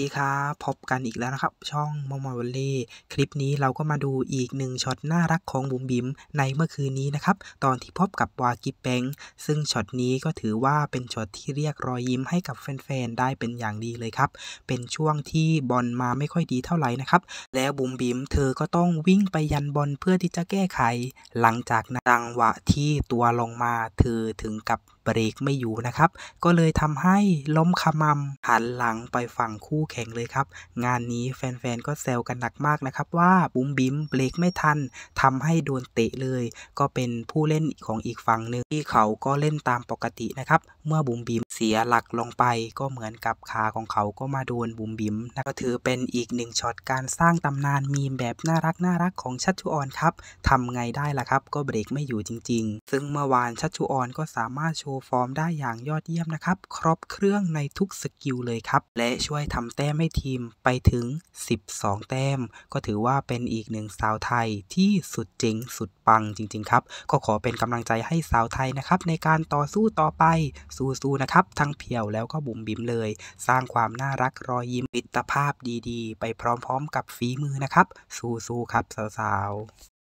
ดีครับพบกันอีกแล้วนะครับช่องมอมอวันเล่คลิปนี้เราก็มาดูอีกหนึ่งช็อตน่ารักของบุ๋มบิ๋มในเมื่อคืนนี้นะครับตอนที่พบกับวากิปแบงซึ่งช็อตนี้ก็ถือว่าเป็นช็อตที่เรียกรอยยิ้มให้กับแฟนๆได้เป็นอย่างดีเลยครับเป็นช่วงที่บอลมาไม่ค่อยดีเท่าไหร่นะครับแล้วบุ๋มบิ๋มเธอก็ต้องวิ่งไปยันบอลเพื่อที่จะแก้ไข หลังจากนั้นจังหวะที่ตัวลงมาเธอถึงกับเบรกไม่อยู่นะครับ ก็เลยทำให้ล้มขมำหันหลังไปฝั่งคู่แข่งเลยครับ งานนี้แฟนๆ ก็แซวกันหนักมากนะครับ ว่าบุ้มบิ้มเบรกไม่ทันทำให้โดนเตะเลย ก็เป็นผู้เล่นของอีกฝั่งหนึ่งที่เขาก็เล่นตามปกตินะครับ เมื่อบุ้มบิ้มเสียหลักลงไปก็เหมือนกับขาของเขาก็มาโดนบุมบิมนะก็ถือเป็นอีกหนึ่งช็อตการสร้างตำนานมีมแบบน่ารักน่ารักของชัชชุออนครับ ทำไงได้ล่ะครับ ก็เบรกไม่อยู่จริง ๆ ซึ่งเมื่อวานชัชชุออนก็สามารถโชว์ฟอร์มได้อย่างยอดเยี่ยมนะครับ ครบเครื่องในทุกสกิลเลยครับ และช่วยทำแต้มให้ทีมไปถึง 12 แต้ม ก็ถือว่าเป็นอีกหนึ่งสาวไทยที่สุดจริงสุดปังจริง ๆ ครับ ก็ขอเป็นกำลังใจให้สาวไทยนะครับในการต่อสู้ต่อไป สู้ๆนะครับทั้งเพียวแล้วก็บุ๋มบิ๋มเลย สร้างความน่ารักรอยยิ้มมิตรภาพดีๆ ไปพร้อมๆ กับฝีมือนะครับ สู้ ๆ ครับ สาว ๆ